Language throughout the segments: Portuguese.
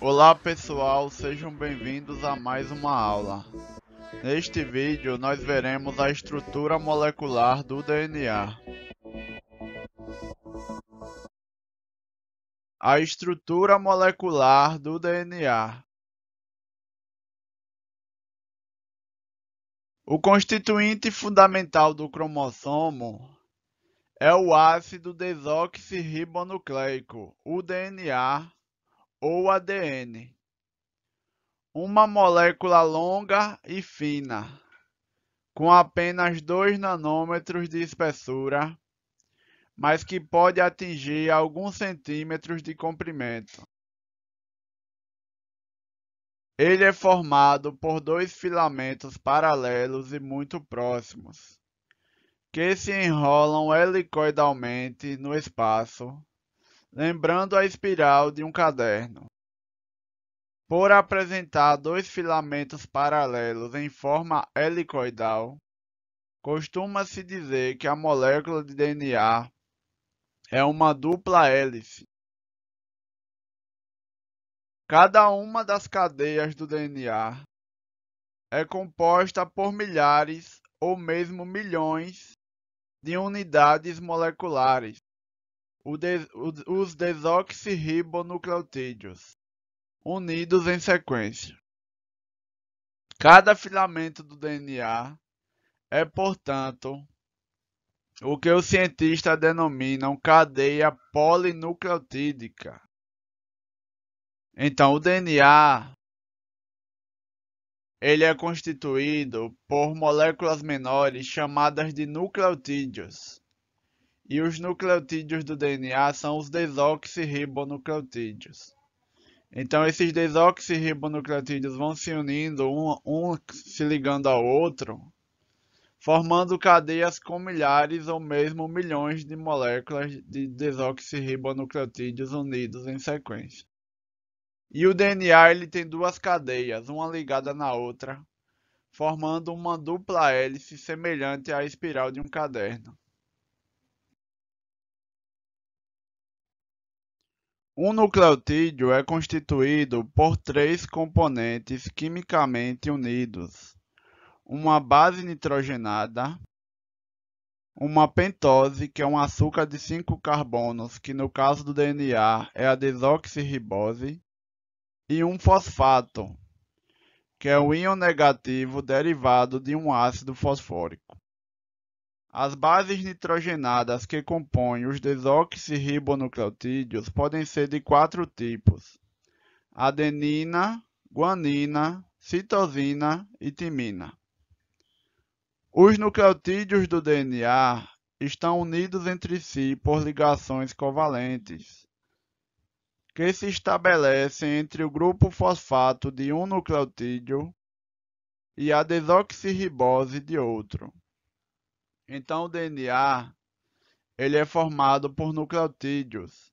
Olá pessoal, sejam bem-vindos a mais uma aula. Neste vídeo nós veremos a estrutura molecular do DNA. A estrutura molecular do DNA. O constituinte fundamental do cromossomo é o ácido desoxirribonucleico, o DNA, ou ADN. Uma molécula longa e fina, com apenas 2 nanômetros de espessura, mas que pode atingir alguns centímetros de comprimento. Ele é formado por dois filamentos paralelos e muito próximos, que se enrolam helicoidalmente no espaço, lembrando a espiral de um caderno. Por apresentar dois filamentos paralelos em forma helicoidal, costuma-se dizer que a molécula de DNA é uma dupla hélice. Cada uma das cadeias do DNA é composta por milhares ou mesmo milhões de unidades moleculares, de, os desoxirribonucleotídeos unidos em sequência. Cada filamento do DNA é, portanto, o que os cientistas denominam cadeia polinucleotídica. Então, o DNA ele é constituído por moléculas menores chamadas de nucleotídeos e os nucleotídeos do DNA são os desoxirribonucleotídeos. Então esses desoxirribonucleotídeos vão se unindo, um, um se ligando ao outro, formando cadeias com milhares ou mesmo milhões de moléculas de desoxirribonucleotídeos unidos em sequência. E o DNA ele tem duas cadeias, uma ligada na outra, formando uma dupla hélice semelhante à espiral de um caderno. Um nucleotídeo é constituído por três componentes quimicamente unidos: uma base nitrogenada, uma pentose, que é um açúcar de cinco carbonos, que no caso do DNA é a desoxirribose, e um fosfato, que é o íon negativo derivado de um ácido fosfórico. As bases nitrogenadas que compõem os desoxirribonucleotídeos podem ser de quatro tipos: adenina, guanina, citosina e timina. Os nucleotídeos do DNA estão unidos entre si por ligações covalentes, que se estabelecem entre o grupo fosfato de um nucleotídeo e a desoxirribose de outro. Então o DNA ele é formado por nucleotídeos,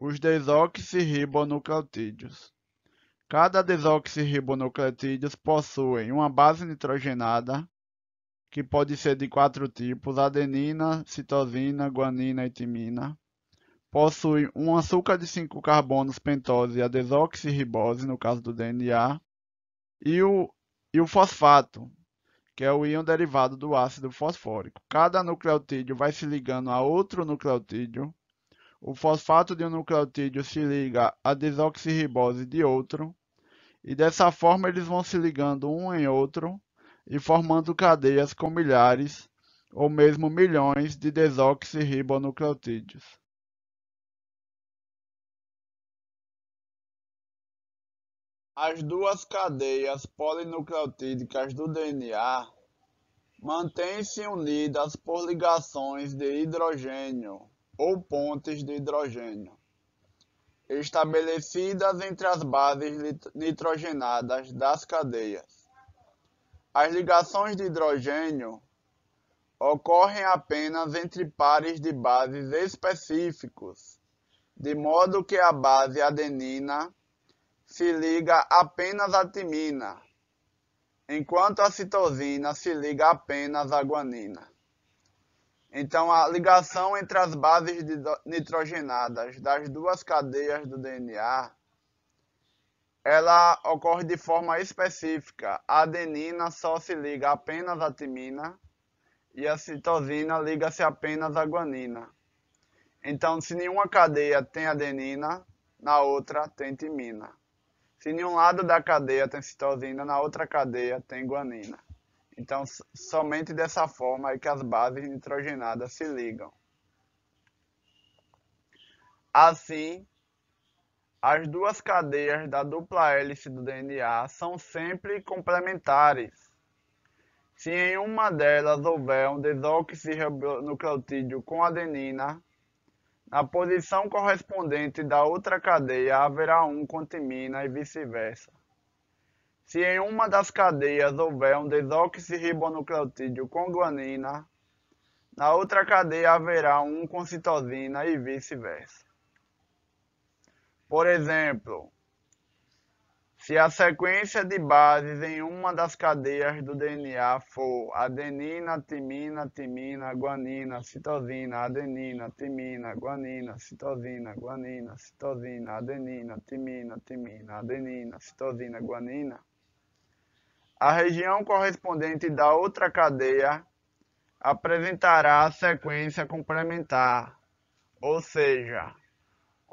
os desoxirribonucleotídeos. Cada desoxirribonucleotídeos possui uma base nitrogenada, que pode ser de quatro tipos, adenina, citosina, guanina e timina. Possui um açúcar de cinco carbonos pentose, a desoxirribose, no caso do DNA, e o, e o fosfato, que é o íon derivado do ácido fosfórico. Cada nucleotídeo vai se ligando a outro nucleotídeo. O fosfato de um nucleotídeo se liga à desoxirribose de outro. E dessa forma eles vão se ligando um em outro e formando cadeias com milhares ou mesmo milhões de desoxirribonucleotídeos. As duas cadeias polinucleotídicas do DNA mantêm-se unidas por ligações de hidrogênio ou pontes de hidrogênio, estabelecidas entre as bases nitrogenadas das cadeias. As ligações de hidrogênio ocorrem apenas entre pares de bases específicos, de modo que a base adenina se liga apenas à timina, enquanto a citosina se liga apenas à guanina. Então, a ligação entre as bases nitrogenadas das duas cadeias do DNA, ela ocorre de forma específica. A adenina só se liga apenas à timina e a citosina liga-se apenas à guanina. Então, se nenhuma cadeia tem adenina, na outra tem timina. Se em um lado da cadeia tem citosina, na outra cadeia tem guanina. Então, somente dessa forma é que as bases nitrogenadas se ligam. Assim, as duas cadeias da dupla hélice do DNA são sempre complementares. Se em uma delas houver um desoxirribonucleotídeo com adenina, na posição correspondente da outra cadeia haverá um contimina e vice-versa. Se em uma das cadeias houver um desoxirribonucleotídeo com guanina, na outra cadeia haverá um com citosina e vice-versa. Por exemplo, se a sequência de bases em uma das cadeias do DNA for adenina, timina, timina, guanina, citosina, adenina, timina, guanina, citosina, guanina, citosina, adenina, timina, timina, adenina, citosina, guanina, a região correspondente da outra cadeia apresentará a sequência complementar, ou seja,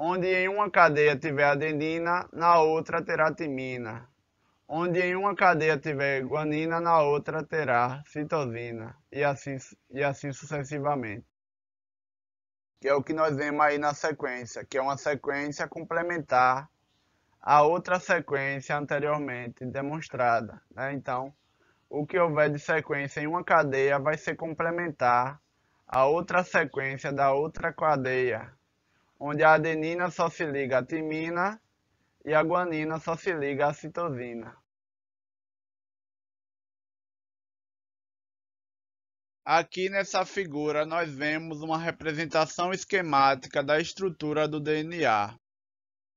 Onde em uma cadeia tiver adenina, na outra terá timina. Onde em uma cadeia tiver guanina, na outra terá citosina. E assim, e assim sucessivamente. Que é o que nós vemos aí na sequência, que é uma sequência complementar à outra sequência anteriormente demonstrada. Né? Então, o que houver de sequência em uma cadeia vai ser complementar à outra sequência da outra cadeia onde a adenina só se liga à timina e a guanina só se liga à citosina. Aqui nessa figura nós vemos uma representação esquemática da estrutura do DNA,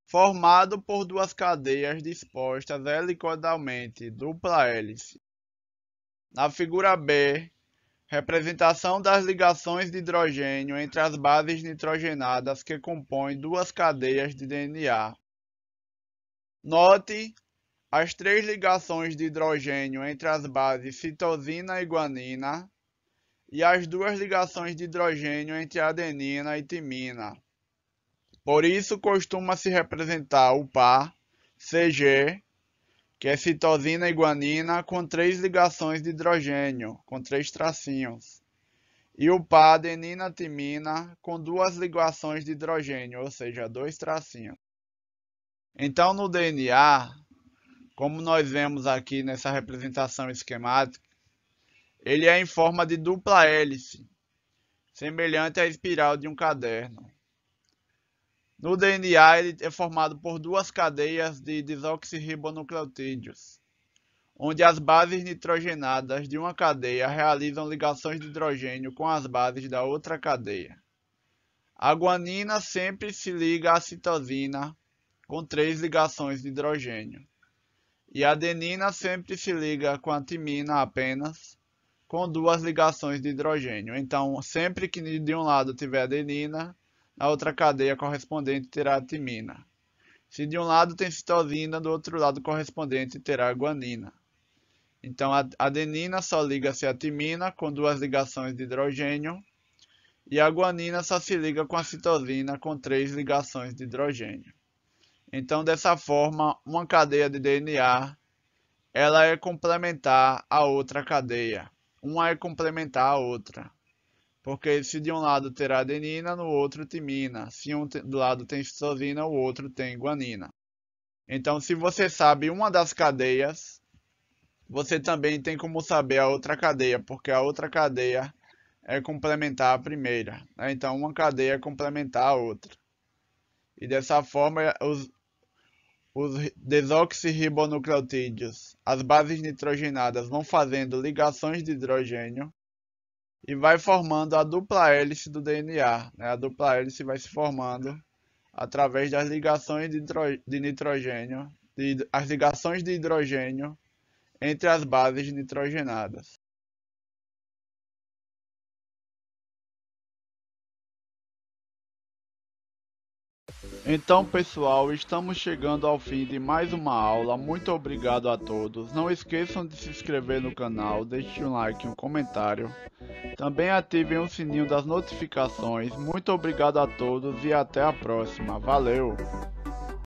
formado por duas cadeias dispostas helicoidalmente, dupla hélice. Na figura B, Representação das ligações de hidrogênio entre as bases nitrogenadas que compõem duas cadeias de DNA. Note as três ligações de hidrogênio entre as bases citosina e guanina e as duas ligações de hidrogênio entre adenina e timina. Por isso costuma se representar o par CG que é citosina e guanina com três ligações de hidrogênio, com três tracinhos. E o pá-adenina timina com duas ligações de hidrogênio, ou seja, dois tracinhos. Então, no DNA, como nós vemos aqui nessa representação esquemática, ele é em forma de dupla hélice, semelhante à espiral de um caderno. No DNA, ele é formado por duas cadeias de desoxirribonucleotídeos, onde as bases nitrogenadas de uma cadeia realizam ligações de hidrogênio com as bases da outra cadeia. A guanina sempre se liga à citosina com três ligações de hidrogênio. E a adenina sempre se liga com a timina apenas com duas ligações de hidrogênio. Então, sempre que de um lado tiver adenina, na outra cadeia correspondente terá timina. Se de um lado tem citosina, do outro lado correspondente terá guanina. Então a adenina só liga-se à timina com duas ligações de hidrogênio e a guanina só se liga com a citosina com três ligações de hidrogênio. Então dessa forma, uma cadeia de DNA ela é complementar à outra cadeia. Uma é complementar à outra. Porque se de um lado ter adenina, no outro timina. Se um lado tem citosina, o outro tem guanina. Então, se você sabe uma das cadeias, você também tem como saber a outra cadeia, porque a outra cadeia é complementar a primeira. Né? Então, uma cadeia é complementar a outra. E dessa forma, os, os desoxirribonucleotídeos, as bases nitrogenadas, vão fazendo ligações de hidrogênio e vai formando a dupla hélice do DNA. Né? A dupla hélice vai se formando através das ligações de, nitrogênio, de, as ligações de hidrogênio entre as bases nitrogenadas. Então, pessoal, estamos chegando ao fim de mais uma aula. Muito obrigado a todos. Não esqueçam de se inscrever no canal, deixe um like e um comentário. Também ativem o sininho das notificações. Muito obrigado a todos e até a próxima. Valeu!